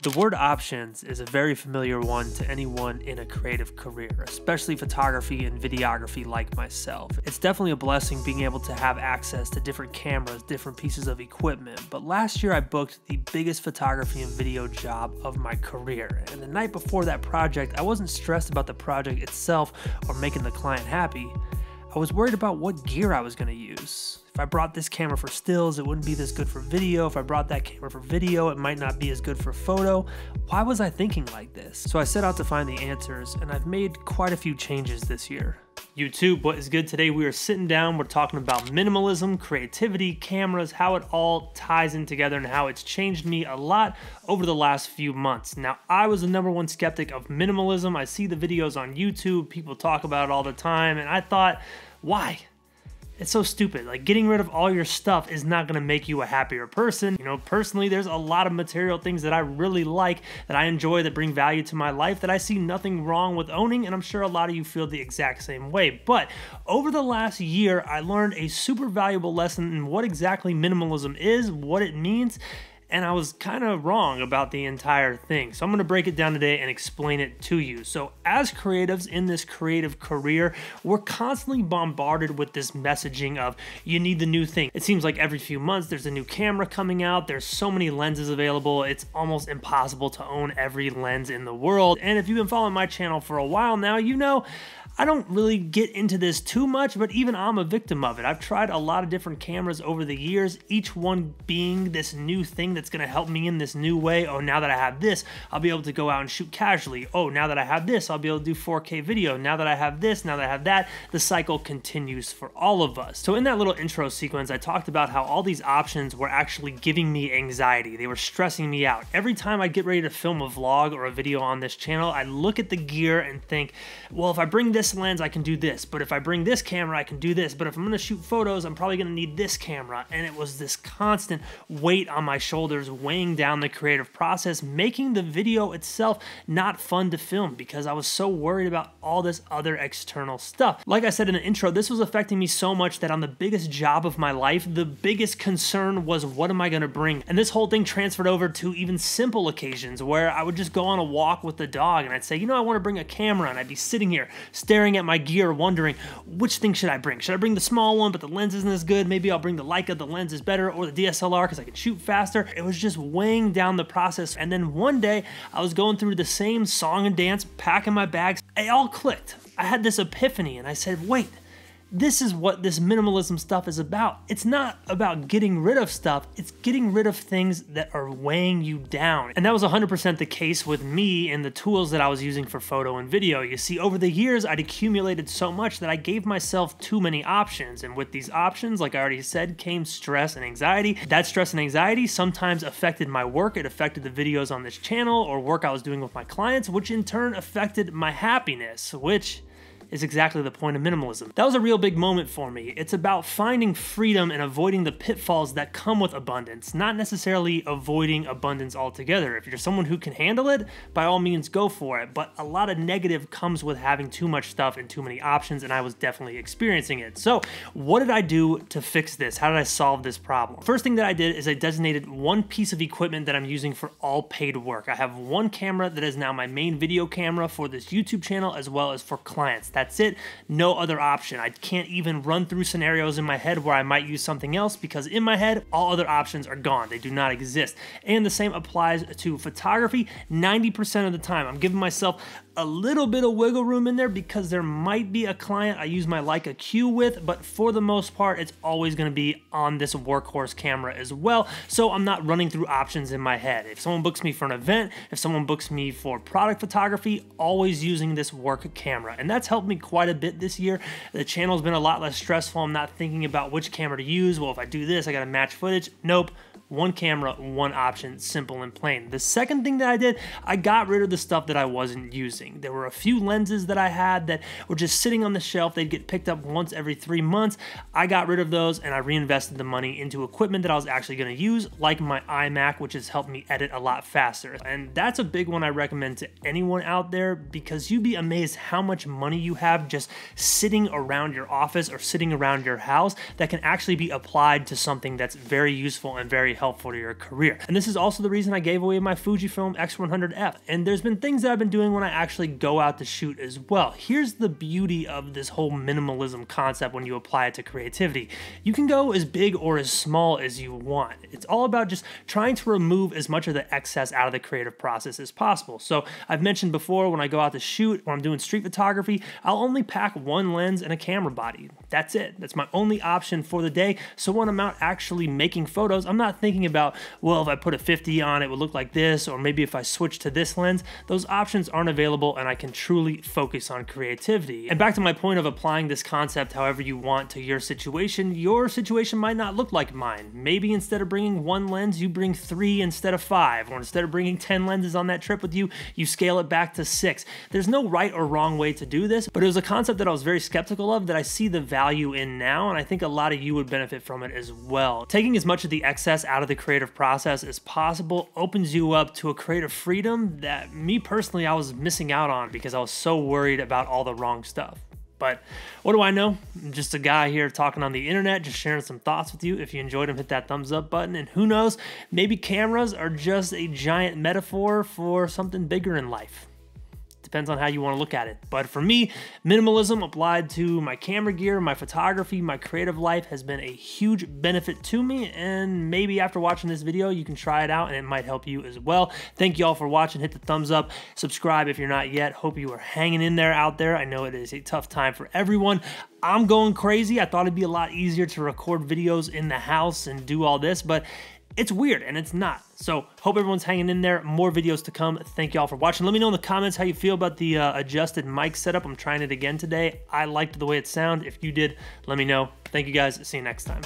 The word options is a very familiar one to anyone in a creative career, especially photography and videography like myself. It's definitely a blessing being able to have access to different cameras, different pieces of equipment, but last year I booked the biggest photography and video job of my career, and the night before that project, I wasn't stressed about the project itself or making the client happy. I was worried about what gear I was going to use. If I brought this camera for stills, it wouldn't be this good for video. If I brought that camera for video, it might not be as good for photo. Why was I thinking like this? So I set out to find the answers and I've made quite a few changes this year. YouTube, what is good today? We are sitting down, we're talking about minimalism, creativity, cameras, how it all ties in together, and how it's changed me a lot over the last few months. Now, I was the number one skeptic of minimalism. I see the videos on YouTube, people talk about it all the time, and I thought, why? It's so stupid. Like getting rid of all your stuff is not gonna make you a happier person. You know, personally, there's a lot of material things that I really like, that I enjoy, that bring value to my life, that I see nothing wrong with owning, and I'm sure a lot of you feel the exact same way. But over the last year, I learned a super valuable lesson in what exactly minimalism is, what it means, and I was kind of wrong about the entire thing. So I'm going to break it down today and explain it to you. So, as creatives in this creative career, we're constantly bombarded with this messaging of you need the new thing. It seems like every few months there's a new camera coming out, there's so many lenses available, it's almost impossible to own every lens in the world. And if you've been following my channel for a while now, you know. I don't really get into this too much, but even I'm a victim of it. I've tried a lot of different cameras over the years, each one being this new thing that's going to help me in this new way. Oh, now that I have this, I'll be able to go out and shoot casually. Oh, now that I have this, I'll be able to do 4K video. Now that I have this, now that I have that, the cycle continues for all of us. So in that little intro sequence, I talked about how all these options were actually giving me anxiety. They were stressing me out. Every time I get ready to film a vlog or a video on this channel, I look at the gear and think, well, if I bring this lens, I can do this. But if I bring this camera, I can do this. But if I'm gonna shoot photos, I'm probably gonna need this camera. And it was this constant weight on my shoulders shoulders, weighing down the creative process, making the video itself not fun to film because I was so worried about all this other external stuff. Like I said in the intro, this was affecting me so much that on the biggest job of my life, the biggest concern was what am I gonna bring? And this whole thing transferred over to even simple occasions where I would just go on a walk with the dog and I'd say, you know, I wanna bring a camera and I'd be sitting here staring at my gear wondering, which thing should I bring? Should I bring the small one but the lens isn't as good? Maybe I'll bring the Leica, the lens is better, or the DSLR because I can shoot faster. It was just weighing down the process. And then one day I was going through the same song and dance, packing my bags. It all clicked. I had this epiphany and I said, wait, this is what this minimalism stuff is about. It's not about getting rid of stuff, it's getting rid of things that are weighing you down. And that was 100% the case with me and the tools that I was using for photo and video. You see, over the years, I'd accumulated so much that I gave myself too many options. And with these options, like I already said, came stress and anxiety. That stress and anxiety sometimes affected my work, it affected the videos on this channel or work I was doing with my clients, which in turn affected my happiness, which is exactly the point of minimalism. That was a real big moment for me. It's about finding freedom and avoiding the pitfalls that come with abundance, not necessarily avoiding abundance altogether. If you're someone who can handle it, by all means go for it, but a lot of negative comes with having too much stuff and too many options, and I was definitely experiencing it. So what did I do to fix this? How did I solve this problem? First thing that I did is I designated one piece of equipment that I'm using for all paid work. I have one camera that is now my main video camera for this YouTube channel as well as for clients. That's it. No other option. I can't even run through scenarios in my head where I might use something else because in my head, all other options are gone. They do not exist. And the same applies to photography 90% of the time. I'm giving myself a little bit of wiggle room in there because there might be a client I use my Leica Q with, but for the most part, it's always gonna be on this workhorse camera as well. So I'm not running through options in my head. If someone books me for an event, if someone books me for product photography, always using this work camera. And that's helped me quite a bit this year. The channel's been a lot less stressful. I'm not thinking about which camera to use. Well, if I do this, I gotta match footage. Nope, one camera, one option, simple and plain. The second thing that I did, I got rid of the stuff that I wasn't using. There were a few lenses that I had that were just sitting on the shelf. They'd get picked up once every three months. I got rid of those and I reinvested the money into equipment that I was actually gonna use, like my iMac, which has helped me edit a lot faster. And that's a big one I recommend to anyone out there because you'd be amazed how much money you have just sitting around your office or sitting around your house that can actually be applied to something that's very useful and very helpful to your career. And this is also the reason I gave away my Fujifilm X100F. And there's been things that I've been doing when I actually go out to shoot as well. Here's the beauty of this whole minimalism concept when you apply it to creativity. You can go as big or as small as you want. It's all about just trying to remove as much of the excess out of the creative process as possible. So I've mentioned before when I go out to shoot, when I'm doing street photography, I'll only pack one lens and a camera body. That's it. That's my only option for the day. So when I'm out actually making photos, I'm not thinking thinking about, well, if I put a 50 on, it would look like this, or maybe if I switch to this lens, those options aren't available and I can truly focus on creativity. And back to my point of applying this concept however you want to your situation, your situation might not look like mine. Maybe instead of bringing one lens, you bring three instead of five, or instead of bringing 10 lenses on that trip with you, you scale it back to six. There's no right or wrong way to do this, but it was a concept that I was very skeptical of that I see the value in now, and I think a lot of you would benefit from it as well. Taking as much of the excess out out of the creative process as possible opens you up to a creative freedom that me personally, I was missing out on because I was so worried about all the wrong stuff. But what do I know? I'm just a guy here talking on the internet, just sharing some thoughts with you. If you enjoyed them, hit that thumbs up button. And who knows, maybe cameras are just a giant metaphor for something bigger in life depends on how you want to look at it. But for me, minimalism applied to my camera gear, my photography, my creative life has been a huge benefit to me. And maybe after watching this video, you can try it out and it might help you as well. Thank you all for watching. Hit the thumbs up, subscribe if you're not yet. Hope you are hanging in there out there. I know it is a tough time for everyone. I'm going crazy. I thought it'd be a lot easier to record videos in the house and do all this, but it's weird and it's not. So hope everyone's hanging in there. More videos to come. Thank y'all for watching. Let me know in the comments how you feel about the uh, adjusted mic setup. I'm trying it again today. I liked the way it sounded. If you did, let me know. Thank you guys. See you next time.